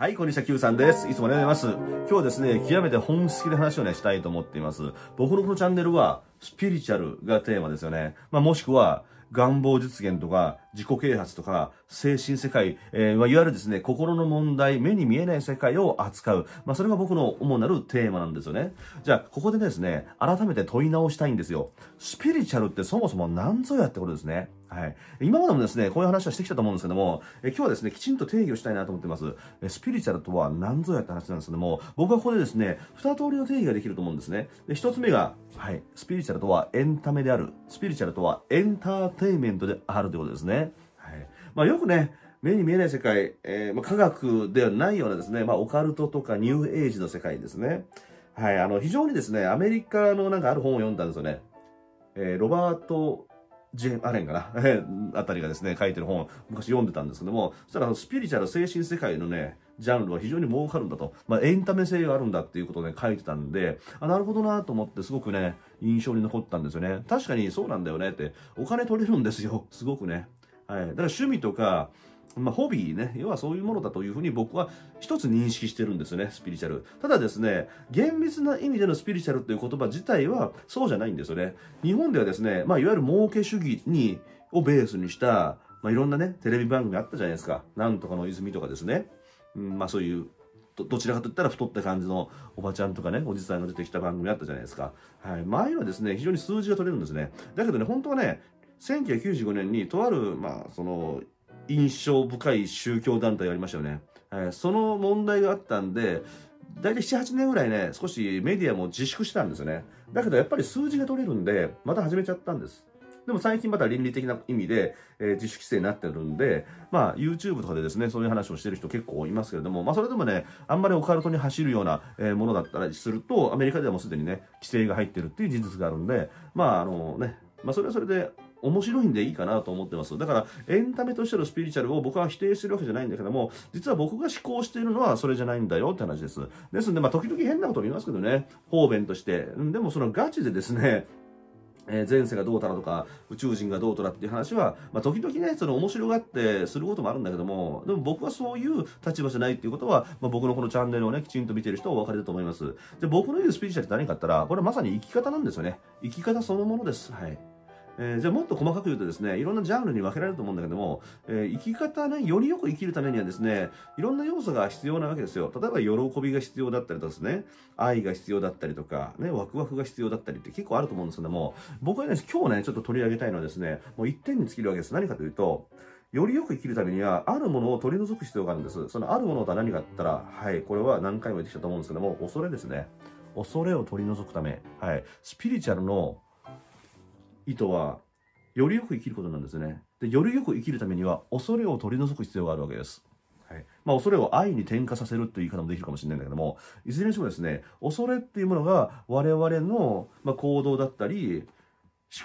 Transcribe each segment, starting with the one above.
はい、こんにちは、Q さんです。いつもありがとうございます。今日はですね、極めて本質的な話をね、したいと思っています。僕のこのチャンネルは、スピリチュアルがテーマですよね。まあ、もしくは、願望実現とか、自己啓発とか、精神世界、えー、いわゆるですね、心の問題、目に見えない世界を扱う。まあ、それが僕の主なるテーマなんですよね。じゃあ、ここでですね、改めて問い直したいんですよ。スピリチュアルってそもそも何ぞやってことですね。はい。今までもですね、こういう話はしてきたと思うんですけども、え今日はですね、きちんと定義をしたいなと思ってます。えスピリチュアルとは何ぞやって話なんですけども、僕はここでですね、二通りの定義ができると思うんですね。で、一つ目が、はい、スピリチュアルとはエンタメである。スピリチュアルとはエンターテイメントであるということですね。まあ、よくね、目に見えない世界、えー、まあ、科学ではないようなですね、まあ、オカルトとかニューエイジの世界ですね。はい、あの、非常にですね、アメリカのなんかある本を読んだんですよね。えー、ロバート・ジェーム・アレンかな、あたりがですね、書いてる本、昔読んでたんですけども、そしたらスピリチュアル精神世界のね、ジャンルは非常に儲かるんだと、まあ、エンタメ性があるんだっていうことをね、書いてたんで、あ、なるほどなと思って、すごくね、印象に残ったんですよね。確かにそうなんだよねって、お金取れるんですよ、すごくね。はい、だから趣味とか、まあ、ホビーね、要はそういうものだというふうに僕は一つ認識してるんですね、スピリチュアル。ただですね、厳密な意味でのスピリチュアルという言葉自体はそうじゃないんですよね。日本ではですね、まあ、いわゆる儲け主義に、をベースにした、まあ、いろんなね、テレビ番組あったじゃないですか。なんとかの泉とかですね。うん、まあそういうどちらかといったら太った感じのおばちゃんとかね、おじさんが出てきた番組あったじゃないですか。はい。前はですね、非常に数字が取れるんですね。だけどね、本当はね、1995年にとある、まあ、その印象深い宗教団体がありましたよね、えー、その問題があったんで大体78年ぐらいね少しメディアも自粛したんですよねだけどやっぱり数字が取れるんでまた始めちゃったんですでも最近また倫理的な意味で、えー、自主規制になってるんで、まあ、YouTube とかでですね、そういう話をしてる人結構いますけれども、まあ、それでもね、あんまりオカルトに走るような、えー、ものだったりすると、アメリカではもうすでにね、規制が入ってるっていう事実があるんで、まあ、あのね、まあ、それはそれで面白いんでいいかなと思ってます。だから、エンタメとしてのスピリチュアルを僕は否定してるわけじゃないんだけども、実は僕が思考しているのはそれじゃないんだよって話です。ですんで、まあ、時々変なこと言いますけどね、方便として。でも、そのガチでですね、え前世がどうたらとか宇宙人がどうとらっていう話は、まあ、時々ねその面白がってすることもあるんだけどもでも僕はそういう立場じゃないっていうことは、まあ、僕のこのチャンネルをねきちんと見てる人はお分かりだと思いますで僕の言うスピリチュアルって何かっったらこれはまさに生き方なんですよね生き方そのものですはいえー、じゃあもっと細かく言うとですね、いろんなジャンルに分けられると思うんだけども、えー、生き方ね、よりよく生きるためにはですね、いろんな要素が必要なわけですよ。例えば、喜びが必要だったりとかですね、愛が必要だったりとか、ね、ワクワクが必要だったりって結構あると思うんですけども、僕はね、今日ね、ちょっと取り上げたいのはですね、もう一点に尽きるわけです。何かというと、よりよく生きるためには、あるものを取り除く必要があるんです。そのあるものとは何かあったら、はい、これは何回も言ってきたと思うんですけども、恐れですね。恐れを取り除くため、はい、スピリチュアルの意図は、よりよく生きることなんですね。で、よりよく生きるためには、恐れを取り除く必要があるわけです。はい。まあ、恐れを愛に転化させるという言い方もできるかもしれないんだけども、いずれにしてもですね、恐れっていうものが我々の、まあ、行動だったり、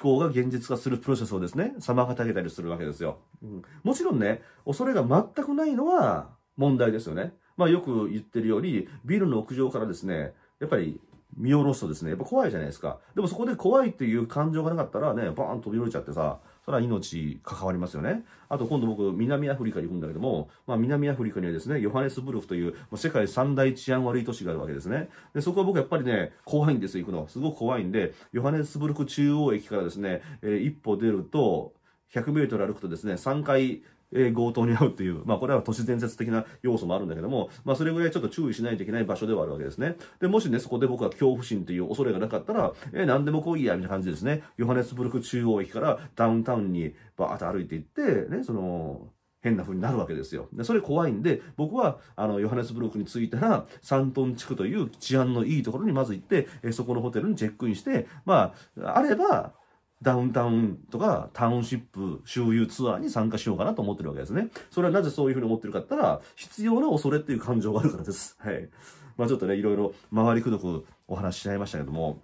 思考が現実化するプロセスをですね、妨げたりするわけですよ。うん、もちろんね、恐れが全くないのは問題ですよね。まあよく言ってるように、ビルの屋上からですね、やっぱり見下ろすとですね、やっぱ怖いじゃないですか。でもそこで怖いっていう感情がなかったらね、バーン飛び降りちゃってさ、それは命関わりますよね。あと今度僕、南アフリカに行くんだけども、まあ南アフリカにはですね、ヨハネスブルフという、ま世界三大治安悪い都市があるわけですね。で、そこは僕やっぱりね、怖いんですよ、行くの。すごく怖いんで、ヨハネスブルク中央駅からですね、えー、一歩出ると、100メートル歩くとですね、3回え強盗に遭うっていう、まあこれは都市伝説的な要素もあるんだけども、まあそれぐらいちょっと注意しないといけない場所ではあるわけですね。で、もしね、そこで僕は恐怖心っていう恐れがなかったら、えー、何でも来いや、みたいな感じですね。ヨハネスブルク中央駅からダウンタウンにバーッと歩いていって、ね、その、変な風になるわけですよ。で、それ怖いんで、僕は、あの、ヨハネスブルクに着いたら、サントン地区という治安のいいところにまず行って、えそこのホテルにチェックインして、まあ、あれば、ダウンタウンとかタウンシップ周遊ツアーに参加しようかなと思ってるわけですね。それはなぜそういうふうに思ってるかって言ったら、必要な恐れっていう感情があるからです。はい。まあちょっとね、いろいろ回りくどくお話ししちゃいましたけども、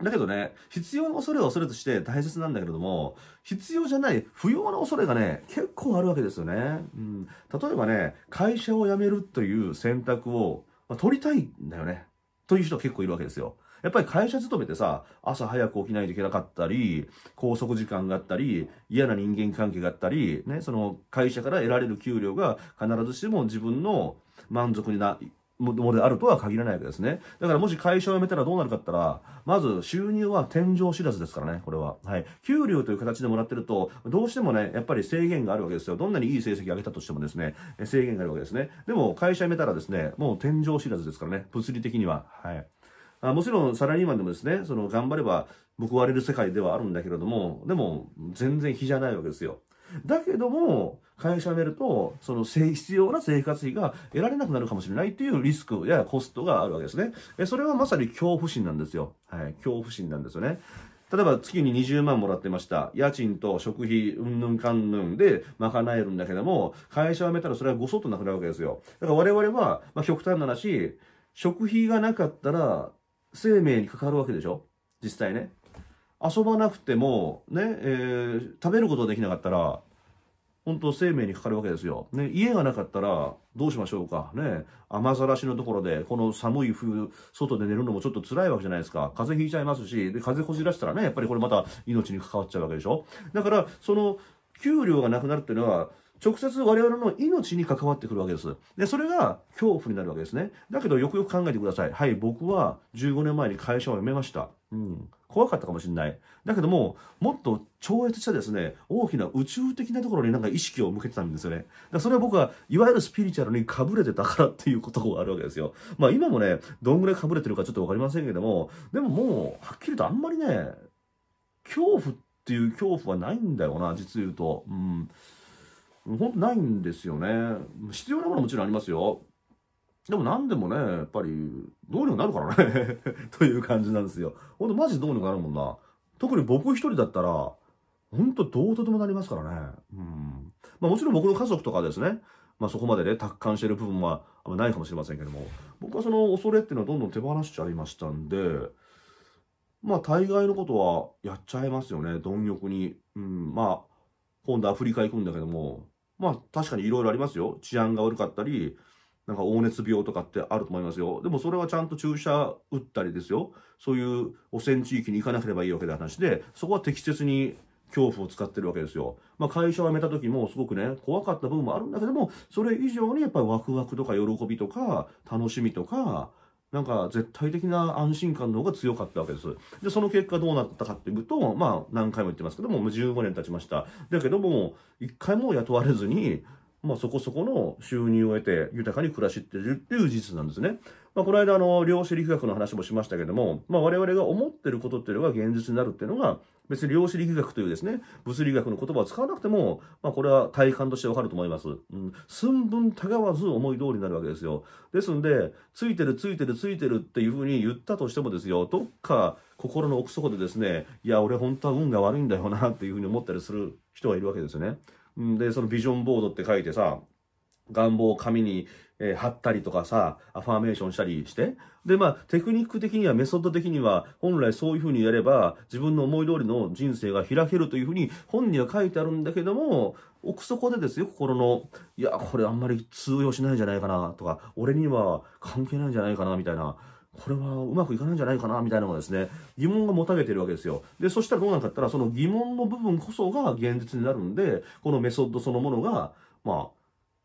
だけどね、必要な恐れは恐れとして大切なんだけれども、必要じゃない、不要な恐れがね、結構あるわけですよね。うん、例えばね、会社を辞めるという選択を、まあ、取りたいんだよね。という人は結構いるわけですよ。やっぱり会社勤めてさ、朝早く起きないといけなかったり、拘束時間があったり、嫌な人間関係があったり、ね、その会社から得られる給料が必ずしも自分の満足にな、ものであるとは限らないわけですね。だからもし会社を辞めたらどうなるかったら、まず収入は天井知らずですからね、これは。はい。給料という形でもらってると、どうしてもね、やっぱり制限があるわけですよ。どんなにいい成績上げたとしてもですね、制限があるわけですね。でも会社辞めたらですね、もう天井知らずですからね、物理的には。はい。あもちろんサラリーマンでもですね、その頑張れば報われる世界ではあるんだけれども、でも全然比じゃないわけですよ。だけども、会社辞めると、その必要な生活費が得られなくなるかもしれないっていうリスクやコストがあるわけですね。えそれはまさに恐怖心なんですよ。はい。恐怖心なんですよね。例えば月に20万もらってました。家賃と食費、うんぬんかんぬんで賄えるんだけども、会社を辞めたらそれはごそっとなくなるわけですよ。だから我々は、まあ、極端な話、食費がなかったら生命に関わるわけでしょ実際ね。遊ばなくても、ね、えー、食べることができなかったら、本当生命にかかるわけですよ。ね、家がなかったらどうしましょうか。ね、雨ざらしのところで、この寒い冬、外で寝るのもちょっと辛いわけじゃないですか。風邪ひいちゃいますし、で風邪こじらしたらね、やっぱりこれまた命に関わっちゃうわけでしょ。だから、その、給料がなくなるっていうのは、直接我々の命に関わってくるわけです。で、それが恐怖になるわけですね。だけどよくよく考えてください。はい、僕は15年前に会社を辞めました。うん。怖かったかもしれない。だけども、もっと超越したですね、大きな宇宙的なところになんか意識を向けてたんですよね。だからそれは僕は、いわゆるスピリチュアルにかぶれてたからっていうことがあるわけですよ。まあ今もね、どんぐらいかぶれてるかちょっとわかりませんけども、でももう、はっきりとあんまりね、恐怖っていう恐怖はないんだよな、実言うと。うん。ほんとないんですよね。必要なものもちろんありますよ。でも何でもね、やっぱり、どうにもなるからね という感じなんですよ。ほんとマジどうにもなるもんな。特に僕一人だったら、ほんとどうとでもなりますからね。うん。まあもちろん僕の家族とかですね、まあそこまでね、達観してる部分はあんまないかもしれませんけども、僕はその恐れっていうのはどんどん手放しちゃいましたんで、まあ大概のことはやっちゃいますよね、貪欲に。うん、まあ、今度アフリカ行くんだけども、まあ確かにいろいろありますよ。治安が悪かったり、なんか黄熱病とかってあると思いますよ。でもそれはちゃんと注射打ったりですよ。そういう汚染地域に行かなければいいわけで話で、そこは適切に恐怖を使ってるわけですよ。まあ、会社を辞めた時もすごくね、怖かった部分もあるんだけども、それ以上にやっぱりワクワクとか喜びとか、楽しみとか、なんか絶対的な安心感の方が強かったわけです。で、その結果どうなったかっていうと、まあ何回も言ってますけども、もう15年経ちました。だけども、一回も雇われずに、まあそこそこの収入を得て豊かに暮らしてるっていう事実なんですね。まあ、この間、あの、量子力学の話もしましたけども、まあ、我々が思ってることっていうのが現実になるっていうのが、別に量子力学というですね、物理学の言葉を使わなくても、まあ、これは体感としてわかると思います。うん。寸分たがわず思い通りになるわけですよ。ですんで、ついてるついてるついてるっていうふうに言ったとしてもですよ、どっか心の奥底でですね、いや、俺本当は運が悪いんだよなっていうふうに思ったりする人がいるわけですよね。うんで、そのビジョンボードって書いてさ、願望を紙にえー、貼ったりとかさ、アファーメーションしたりして。で、まあ、テクニック的には、メソッド的には、本来そういう風にやれば、自分の思い通りの人生が開けるという風に、本には書いてあるんだけども、奥底でですよ、心の、いや、これあんまり通用しないんじゃないかな、とか、俺には関係ないんじゃないかな、みたいな。これはうまくいかないんじゃないかなみたいなのがですね、疑問が持たれてるわけですよ。で、そしたらどうなんか言ったら、その疑問の部分こそが現実になるんで、このメソッドそのものが、まあ、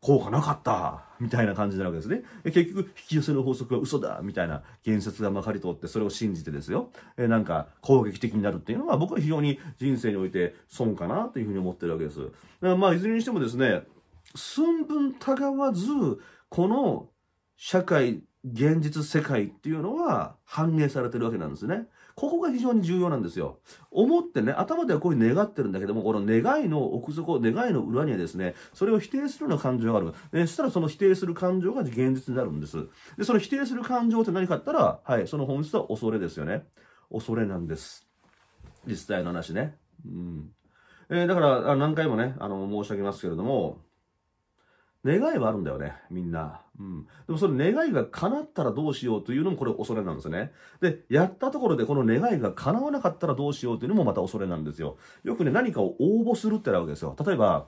効果なかったみたいな感じになるわけですね。結局、引き寄せの法則は嘘だみたいな言説がまかり通って、それを信じてですよ。えなんか、攻撃的になるっていうのは、僕は非常に人生において損かなというふうに思ってるわけです。だからまあ、いずれにしてもですね、寸分たがわず、この社会、現実世界っていうのは反映されてるわけなんですね。ここが非常に重要なんですよ。思ってね、頭ではこういう願ってるんだけども、この願いの奥底、願いの裏にはですね、それを否定するような感情がある。えそしたらその否定する感情が現実になるんです。で、その否定する感情って何かあったら、はい、その本質は恐れですよね。恐れなんです。実際の話ね。うん。えー、だから、何回もね、あの、申し上げますけれども、願いはあるんだよね、みんな。うん。でもその願いが叶ったらどうしようというのもこれ恐れなんですね。で、やったところでこの願いが叶わなかったらどうしようというのもまた恐れなんですよ。よくね、何かを応募するってなわけですよ。例えば、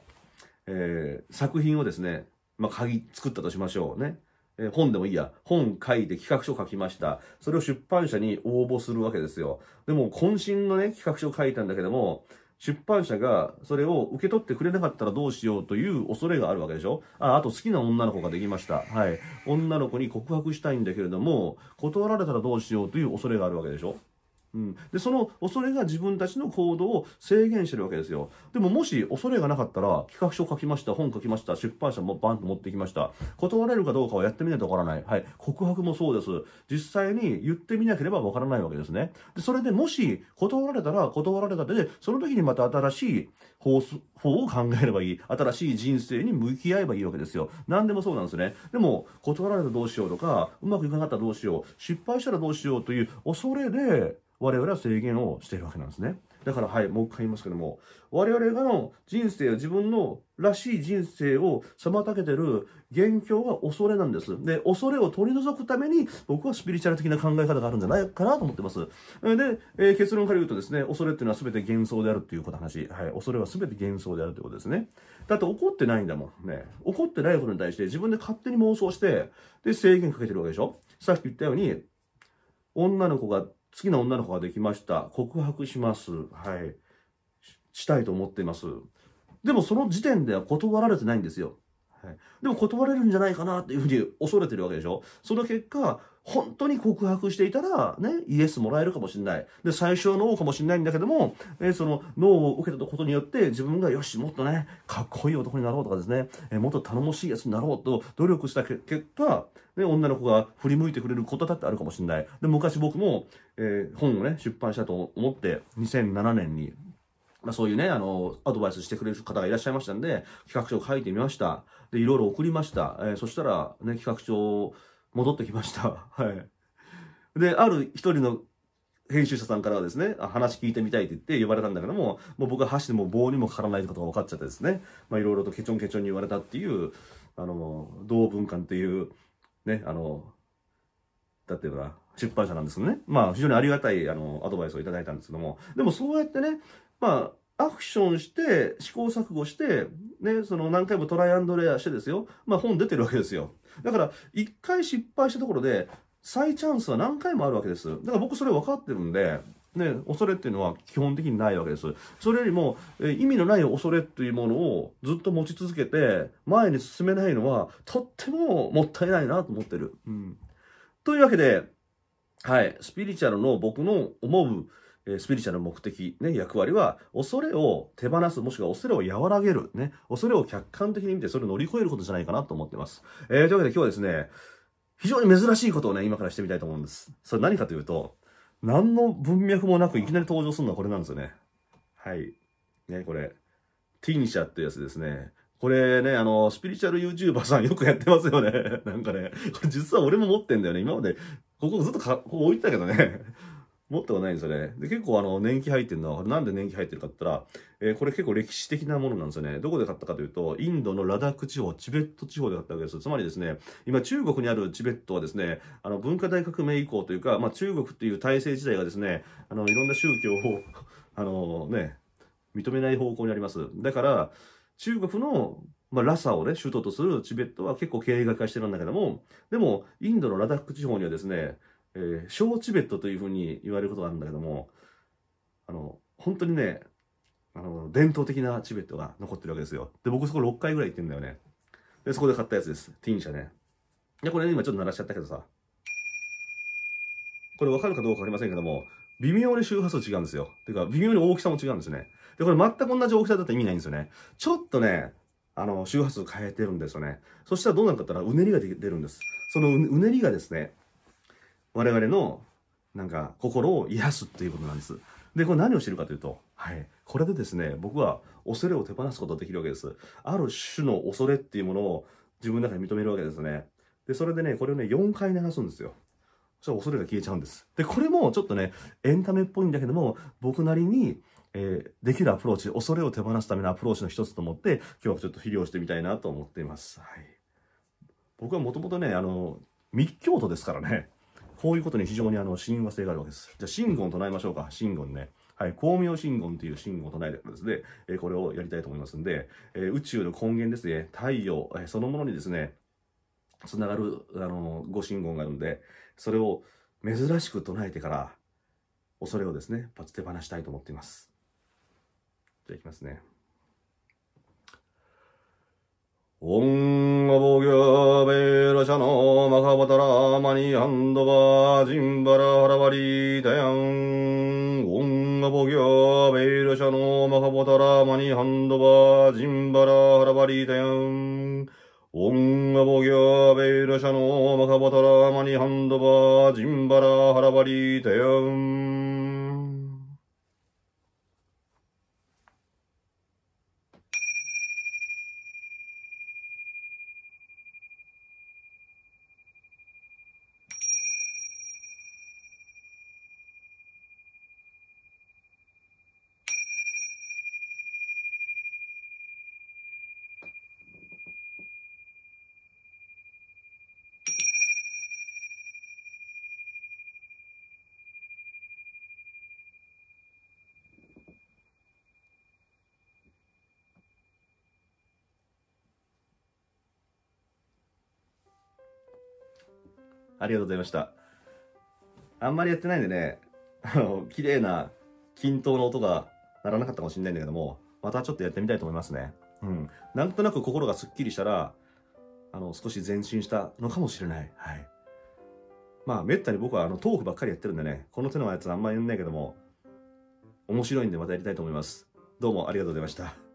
えー、作品をですね、まあ、鍵作ったとしましょうね。え本でもいいや。本書いて企画書書きました。それを出版社に応募するわけですよ。でも、渾身のね、企画書書いたんだけども、出版社がそれを受け取ってくれなかったらどうしようという恐れがあるわけでしょああと好きな女の子ができました。はい。女の子に告白したいんだけれども、断られたらどうしようという恐れがあるわけでしょうん、でその恐れが自分たちの行動を制限してるわけですよでももし恐れがなかったら企画書書きました本書きました出版社もバンと持ってきました断れるかどうかはやってみないとわからない、はい、告白もそうです実際に言ってみなければわからないわけですねでそれでもし断られたら断られたでその時にまた新しい法法を考えればいい新しい人生に向き合えばいいわけですよ何でもそうなんですねでも断られたらどうしようとかうまくいかなかったらどうしよう失敗したらどうしようという恐れで我々は制限をしているわけなんですね。だから、はい、もう一回言いますけども、我々がの人生や自分のらしい人生を妨げてる元凶は恐れなんです。で、恐れを取り除くために、僕はスピリチュアル的な考え方があるんじゃないかなと思ってます。で、えー、結論から言うとですね、恐れっていうのは全て幻想であるっていうこと話。はい、恐れは全て幻想であるということですね。だって怒ってないんだもんね。怒ってないことに対して自分で勝手に妄想して、で、制限かけてるわけでしょさっき言ったように、女の子が好きな女の子ができました。告白します。はい。したいと思っています。でもその時点では断られてないんですよ。はい、でも断れるんじゃないかなっていうふうに恐れてるわけでしょその結果、本当に告白していたら、ね、イエスもらえるかもしれない。で、最初はノーかもしれないんだけども、えそのノーを受けたことによって、自分がよし、もっとね、かっこいい男になろうとかですね、えもっと頼もしいやつになろうと努力した結果、ね、女の子が振り向いてくれることだってあるかもしれない。で、昔僕も、えー、本をね、出版したと思って、2007年に、まあ、そういうね、あの、アドバイスしてくれる方がいらっしゃいましたんで、企画書を書いてみました。で、いろいろ送りました。えー、そしたら、ね、企画書を、戻ってきました。はい。で、ある一人の編集者さんからはですね、話聞いてみたいって言って呼ばれたんだけども、もう僕は箸でも棒にもかからないってことが分かっちゃってですね、まあいろいろとケチョンケチョンに言われたっていう、あの、同文館っていう、ね、あの、だってうか、出版社なんですよね。まあ非常にありがたい、あの、アドバイスをいただいたんですけども、でもそうやってね、まあ、アクションして、試行錯誤して、ね、その何回もトライアンドレアしてですよ。まあ本出てるわけですよ。だから、一回失敗したところで、再チャンスは何回もあるわけです。だから僕それ分かってるんで、ね、恐れっていうのは基本的にないわけです。それよりも、え意味のない恐れっていうものをずっと持ち続けて、前に進めないのは、とってももったいないなと思ってる。うん。というわけで、はい、スピリチュアルの僕の思うスピリチュアルの目的、ね、役割は、恐れを手放す、もしくは恐れを和らげる、ね、恐れを客観的に見て、それを乗り越えることじゃないかなと思ってます。えー、というわけで今日はですね、非常に珍しいことをね、今からしてみたいと思うんです。それ何かというと、何の文脈もなくいきなり登場するのはこれなんですよね。はい。ね、これ。ティンシャってやつですね。これね、あの、スピリチュアル YouTuber さんよくやってますよね。なんかね、これ実は俺も持ってんだよね。今まで、ここずっとかここ置いてたけどね。持ってはないんですよね。で、結構あの、年季入ってるのは、なんで年季入ってるかって言ったら、えー、これ結構歴史的なものなんですよね。どこで買ったかというと、インドのラダック地方、チベット地方で買ったわけです。つまりですね、今中国にあるチベットはですね、あの、文化大革命以降というか、まあ中国っていう体制自体がですね、あの、いろんな宗教を あのね、認めない方向にあります。だから、中国のまあ、ラサをね、首都とするチベットは結構経営が化してるんだけども、でも、インドのラダック地方にはですね、えー、小チベットというふうに言われることがあるんだけども、あの、本当にね、あの、伝統的なチベットが残ってるわけですよ。で、僕そこ6回ぐらい行ってんだよね。で、そこで買ったやつです。ティン社ね。や、これ、ね、今ちょっと鳴らしちゃったけどさ。これわかるかどうかわかりませんけども、微妙に周波数違うんですよ。てか、微妙に大きさも違うんですね。で、これ全く同じ大きさだったら意味ないんですよね。ちょっとね、あの、周波数変えてるんですよね。そしたらどうなるかったら、うねりが出るんです。そのうねりがですね、我々のなんか心を癒すていうことなんです。で、これ何をしてるかというと、はい。これでですね、僕は恐れを手放すことができるわけです。ある種の恐れっていうものを自分の中に認めるわけですね。で、それでね、これをね、4回流すんですよ。そし恐れが消えちゃうんです。で、これもちょっとね、エンタメっぽいんだけども、僕なりに、えー、できるアプローチ、恐れを手放すためのアプローチの一つと思って、今日はちょっと肥料してみたいなと思っています。はい。僕はもともとね、あの、密教徒ですからね。こういうことに非常にあの親和性があるわけです。じゃあ、信言唱えましょうか。信言ね。はい、光明信言という信言を唱えてからですね、えー、これをやりたいと思いますんで、えー、宇宙の根源ですね、太陽、えー、そのものにですね、つながる、あのー、ご信言があるんで、それを珍しく唱えてから、恐れをですね、パツ手放したいと思っています。じゃあいきますね。オンガボギャベラシャノマカバタラマニハンドバジンバラハラバリタヤン。オンガボギャベラシャノマカバタラマニハンドバジンバラハラバリタヤン。オンガボギャベラシャノマカバタラマニハンドバジンバラハラバリタヤン。ありがとうございました。あんまりやってないんでね、あの、綺麗な均等の音が鳴らなかったかもしれないんだけども、またちょっとやってみたいと思いますね。うん。なんとなく心がすっきりしたら、あの、少し前進したのかもしれない。はい。まあ、めったに僕はあの、トークばっかりやってるんでね、この手のやつあんまりやんないけども、面白いんでまたやりたいと思います。どうもありがとうございました。